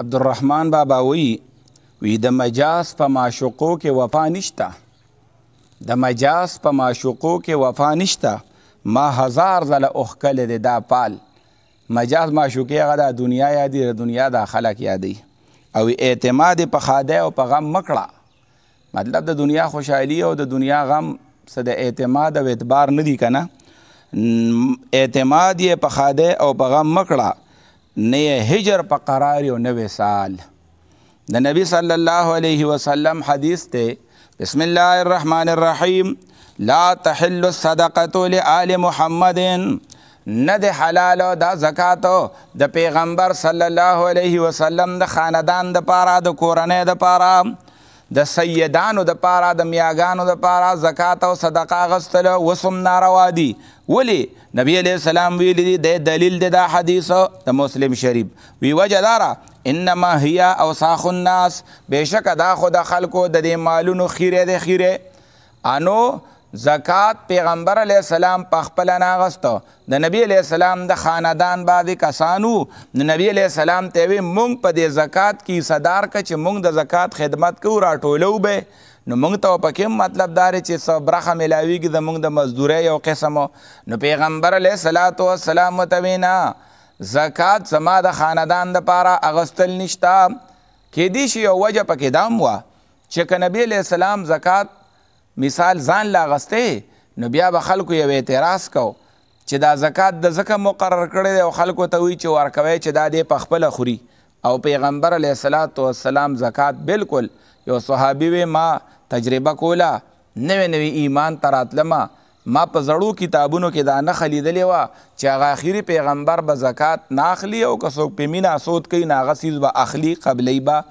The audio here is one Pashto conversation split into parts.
عبدالرحمن بابا وی وی د مجاز په معشوقو کې وفا نشته د مجاز په معشوقو کې وفا نشته ما هزار ځله اوښکلې دی دا پال مجاز معشوقي هغه د دنیا یادي د دنیا دا خلک یادي او اعتماد په خاده او په غم مکړه مطلب د دنیا خوشحالي او د دنیا غم څه د اعتماد او اعتبار نه دی کنه اعتماد یې په خاده او په غم مکړه نه هجر په قرار او نوې سال د نبی صلی الله علیه وسلم حدیث ته بسم الله الرحمن الرحیم لا تحل الصدقه لآل محمد نه د حلال او د زکات د پیغمبر صلی الله علیه وسلم د خاندان د پاره د کورنۍ د پاره د سیدانو د پاره د میاګانو د پاره زکات او صدقه غستل وسم ناروا دي ولی نبی علیہ السلام ویل دي د دلیل د حدیث د مسلم شریف وی وجدارا انما هي اوساخ الناس بشک دا خود خلکو د مالونو خیره د خیره انو زکات پیغمبر علی السلام په خپل ناغستو د نبی علی السلام د خاندان باندې کسانو نبی علی السلام ته وی مونږ په دې زکات کې صدر ک چې مونږ د زکات خدمت کو راټولو به نو مونږ ته پکې مطلب دار چې صبرخه ملاویږي د مونږ د مزدوري یو قسم نو پیغمبر علی صلوات و سلام متوینا زکات زما د خاندان د پاره اغستل نشتا کې دې شی یو وجه پکې دام وا چې ک نبی علی السلام زکات مثال ځان لا غستې نو بیا به خلکو یو اعتراض کو چې دا زکات د زکه مقرر کړی دی او خلکو ته وی چې ورکوي چې دا دې په خپل خوري او پیغمبر علیه الصلاۃ والسلام زکات بالکل یو صحابي وی ما تجربه کوله نوې نوې ایمان تراتلمه ما په زړو کتابونو کې دا نه خلیدلې و چې هغه اخیری پیغمبر به زکات ناخلی او که څوک په مینا سود کوي ناغه سیز به اخلي قبلی به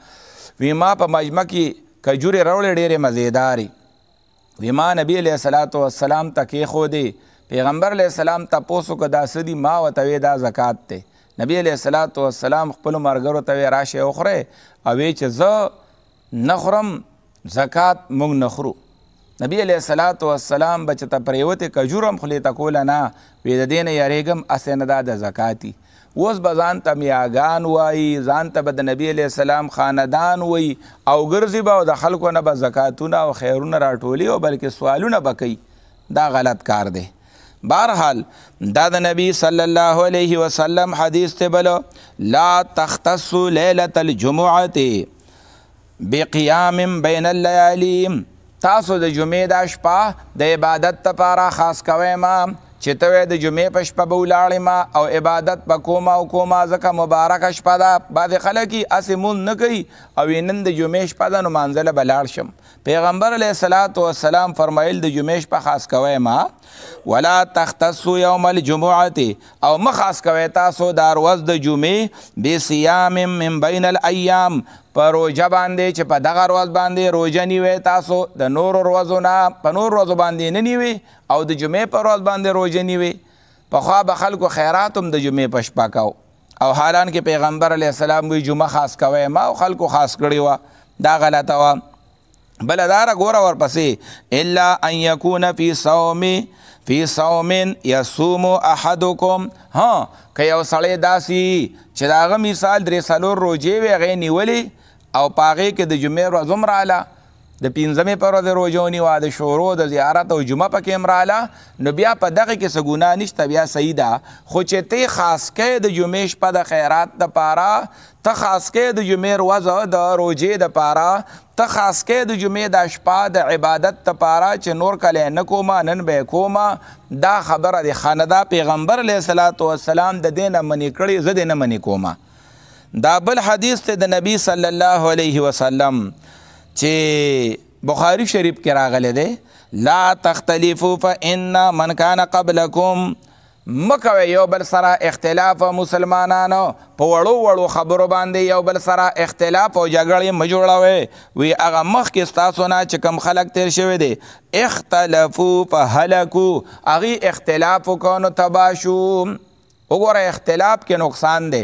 وی ما په مجمع کې کجورې راوړې ډېرې مزیدارې ویما نبی علیہ الصلات والسلام ته کې خو دی پیغمبر علیہ السلام ته پوسو کدا سدی ما وتوی دا زکات ته نبی علیہ الصلات والسلام خپل مرګرو ته راشه اوخره او وی چې ز نخرم زکات مونږ نخرو نبی علیہ الصلات والسلام بچ ته پریوت کجورم خلی تکول نه وی د دین یریګم اسنه دا د زکاتی اوس به ځان ته میاګان وایي ځان ته به د نبی علیه السلام خاندان وایي او ګرځي به او د خلکو نه به زکاتونه او خیرونه راټولي او بلکې سوالونه به کوي دا غلط کار دی بهرحال دا د نبی صلی الله علیه وسلم حدیث ته بلو لا تختص لیلة الجمعة بقیام بین اللیالیم تاسو د جمعې د شپه د عبادت لپاره خاص کوئ ما چې ته د جمعې په شپه به ولاړې ما او عبادت به کوما او کوما ځکه مبارک شپه ده بعضې خلک یې هسې مونځ نه کوي او یې نن د جمعې شپه ده نو مانځله به لاړ شم پیغمبر علیه صلات وسلام فرمایل د جمعې شپه خاص کوی ما ولا تختصو یوم الجمعه او مه خاص کوی تاسو دا ورځ د جمعې بسیام من بین الایام په روژه باندې چې په دغه ورځ باندې روژه نیوې تاسو د نورو ورځو نه په نور ورځو باندې نه نیوې او د جمعې په ورځ باندې روژه نیوې پخوا به خلکو خیرات هم د جمعې په شپه کو او حالان کې پیغمبر علیه السلام وی جمعه خاص کوئ ما او خلکو خاص کړې وه دا غلطه وه بله دا رګوره ورپسې الا ان یکونه فی صوم فی صوم یصوم احدکم ها که یو سړی داسې چې د هغه مثال درې څلور روژې وي هغې نیولې او پاغې کې د جمعې ورځ هم راله د پنځمې پر ورځ روژه ونیوه د شورو د زیارت او جمعه پکې هم راله نو بیا په دغه کې څه ګناه نشته بیا صحیح ده خو چې ته خاص کې د جمعې شپه د خیرات دپاره ته خاص کې د جمعې ورځ د روژې دپاره ته خاص کې د جمعې د شپه د عبادت لپاره چې نور کله نه کوم نن به کوم دا خبره د خاندا پیغمبر علیه الصلاۃ والسلام د دینه منی کړي زده نه منی کومه دا بل حدیث ته د نبی صلی الله علیه وسلم چې بخاری شریف کې راغلی دی لا تختلفوا فان من کان قبلکم مکوي یو بل سره اختلاف مسلمانانو په وړو وړو خبرو باندې یو بل سره اختلاف او جګړې م جوړوي وی هغه مخکې ستاسو نه چې کم خلک تیر شوی دی اختلفو فهلکو هغې اختلاف وکړو نو تباه شو وګوره اختلاف کې نقصان دی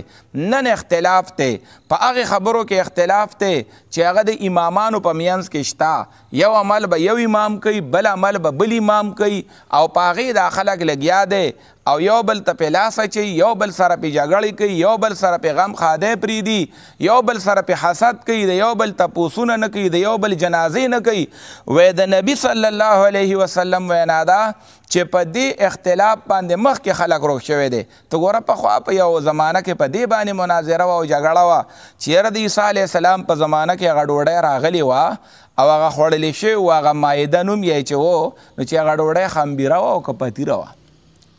نن اختلاف ته په هغه خبرو کې اختلاف ته چې هغه د امامانو په میانس کې شتا یو عمل به یو امام کوي بل عمل به بل امام کوي او په هغه د خلک لګیا دی او یو بل ته په لاس اچي یو بل سره په جګړې کوي یو بل سره په غم خاده پری دی یو بل سره په حسد کوي د یو بل تپوسونه نه کوي د یو بل جنازې نه کوي وې د نبی صلی الله علیه وسلم وینا ده چې په دې اختلاف باندې مخ کې خلک روښ شوی دی ته ګوره په خوا په یو زمانہ کې په دې باندې مناظره او جګړه وا چیرې د عیسی علی السلام په زمانه کې هغه ډوډۍ راغلی و او هغه خوړلې شوی و هغه مایده نوم یې چې و نو چې هغه ډوډۍ خمبیره وه او که پتیره وه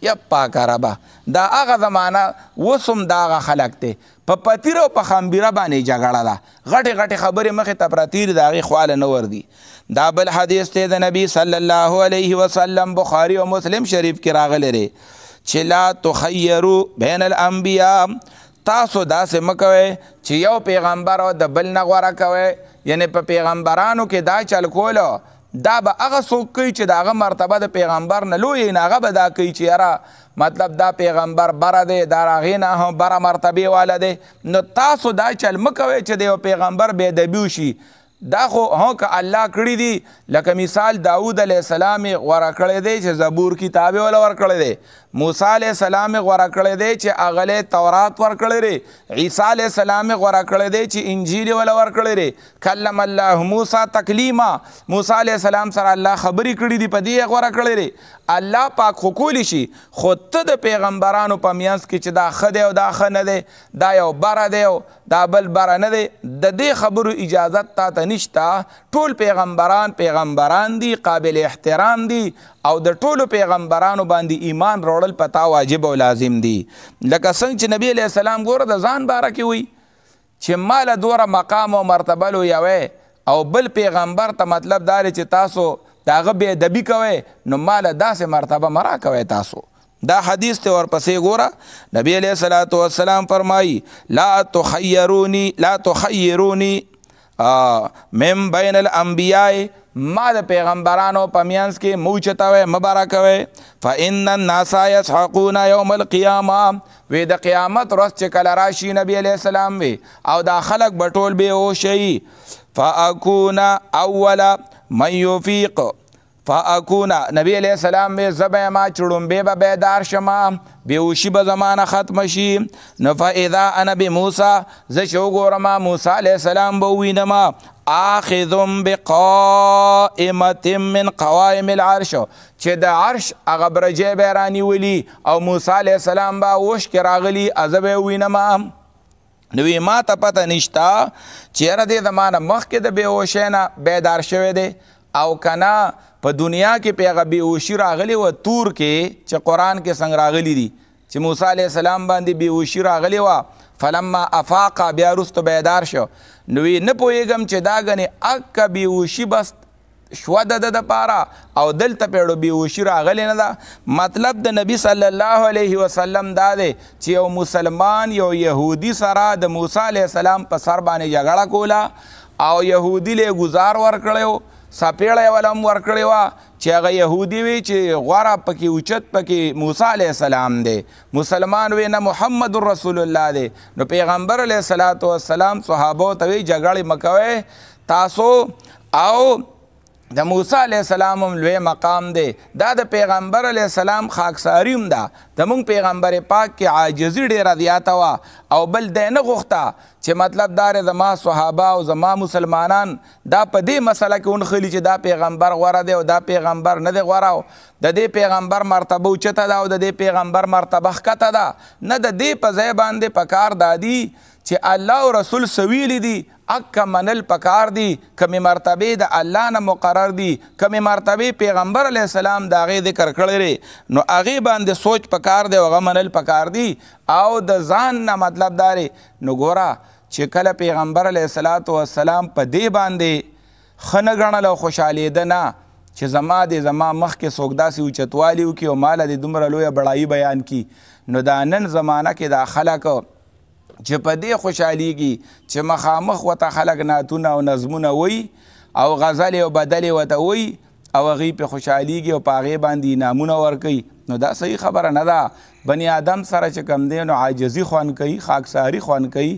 یا پاکربه دا هغه زمانہ وسم دا هغه خلق دی په پتیره او په خمبیره باندې جګړه ده غټې غټې خبرې مخې ته پرتیر د هغې خواله نه وردي دا بل حدیث دی د نبی صلی الله علیه وسلم بخاری او مسلم شریف کې راغلی دی چې لا تخیرو بین الانبیا تاسو داسې مکوي چې یو پیغمبر او د بل نه غوره کوي یعنی په پیغمبرانو کې دا چل کولو دا به هغه څوک کوي چې د هغه مرتبه د پیغمبر نه لوی نه هغه به دا کوي چې یاره مطلب دا پیغمبر بره دی دا هغې نه هم بره مرتبې والا دی نو تاسو دا چل مه کوئ چې د یو پیغمبر بې ادبي وشي دا خو هو که الله کړی دی لکه مثال داود علیه السلام یې غوره کړی دی چې زبور کتاب یې وله ورکړی دی موسی علیہ السلام غوړه کړی دی چې اغله تورات ور کړی دی عیسی علیہ السلام غوړه کړی دی چې انجیل ول ور کړی دی کلم الله موسی تکلیما موسی علیہ السلام سره الله خبرې کړې دی په دې غوړه کړی دی الله پاک حکول شي خو ته د پیغمبرانو په میانس کې چې دا خد او دا خ نه دی دا یو بره دی او دا بل بره نه دی د دې خبرو اجازه تا ته نشته ټول پیغمبران پیغمبران دي قابل احترام دي او د ټولو پیغمبرانو باندې ایمان روړل پتا واجب او لازم دي لکه څنګه چې نبی علیہ السلام ګوره د ځان باره کې وي چې مال دوره مقام او مرتبه لو یوي او بل پیغمبر ته مطلب دا چې تاسو داغه به دبی کوي نو مال داسې مرتبه مرا کوي تاسو دا حدیث ته ورپسې ګوره نبی علیہ الصلوۃ والسلام فرمایي لا تخيروني لا تخيروني من بین الانبیاء ما د پیغمبرانو پمینس کې موچتا وې مبارک وې فإن الناس يسحقون يوم القيامه وې د قیامت ورځ چې کله راشي نبی عليه السلام وې او دا خلک بټول به او شي فاكون اول من يفيق فاکونا نبی علیہ السلام به زبې ما چړم به به دار شمه بیوشی به زمانه ختم شي نو فاذا انا بموسی ز شو ګورم موسی علیہ السلام به وینم اخذ بقائمه من قوائم العرش چې د عرش هغه برجه به رانی ولی او موسی علیہ السلام به وش کې راغلی ازب وینم نو ما ته پته نشتا چیرې د زمانه مخ کې د بیوشینا بیدار شوه دی او کنا په دنیا کې پیغه بیوشي راغلی و تور کې چې قران کې څنګه راغلی دي چې موسی علی السلام باندې بیوشي راغلی و فلما افاق بیا رست بیدار شو نو نه پویګم چې دا غني اک بیوشي بس شو د د پاره او دلته پیړو بیوشي راغلی نه ده مطلب د نبی صلی الله علیه وسلم دا دی چې یو مسلمان یو یهودي سره د موسی علیه السلام په سر باندې جګړه کوله او یهودي له گزار ور کړیو سپیړه یې ولا هم ورکړې وه چې هغه یهودي وي چې غوره پکې اوچت پکې موسی علیه السلام دی مسلمان وی نه محمد رسول الله دی نو پیغمبر علیه السلام صحابو ته وی جګړې مه کوئ تاسو او د موسی علی السلام هم لوی مقام دی دا د پیغمبر علی السلام خاکساریم ده د مونږ پیغمبر پاک کې عاجزی ډیره زیاته وا او بل دی نه غوښته چې مطلب دار زما صحابه او زما مسلمانان دا په دې مسله کې اونخلي چې دا پیغمبر غوره دی او دا پیغمبر نه دی غوره د دې پیغمبر مرتبه اوچته ده او د دې پیغمبر مرتبه ښکته ده نه د دې په ځای باندې په کار دادي چې الله او رسول سویلی دي اک منل پکار دی کمی مرتبه د الله نه مقرر دی کمی مرتبه پیغمبر علی السلام دا غي ذکر کړی لري نو هغه باندې سوچ پکار دی هغه منل پکار دی او د ځان نه مطلب داري نو ګورا چې کله پیغمبر علی السلام په دی باندې خنه غنل او خوشاله ده نه چې زما د زما مخ کې څوک داسې اوچتوالی وکړي او مال د دومره لویه بړایي بیان کی نو دا نن زمانہ کې دا خلک چې په دې خوشحالیږي چې مخامخ وته خلک نعتونه او نظمونه وایي او غزلې او بدلې وته وایي او هغې پې خوشحالیږي او په هغې باندې انعامونه ورکوي نو دا صحیح خبره نه ده بني آدم سره چې کم دی نو عاجزي خوان کوي خاکساري خوان کوي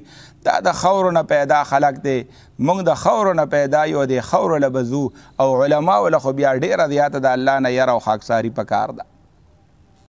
دا د خاورو نه پیدا خلق دی موږ د خاورو نه پیدا یو د خاورو له بزو او علماو له خو بیا ډېره زیاته د الله نه یره او خاکساري پکار ده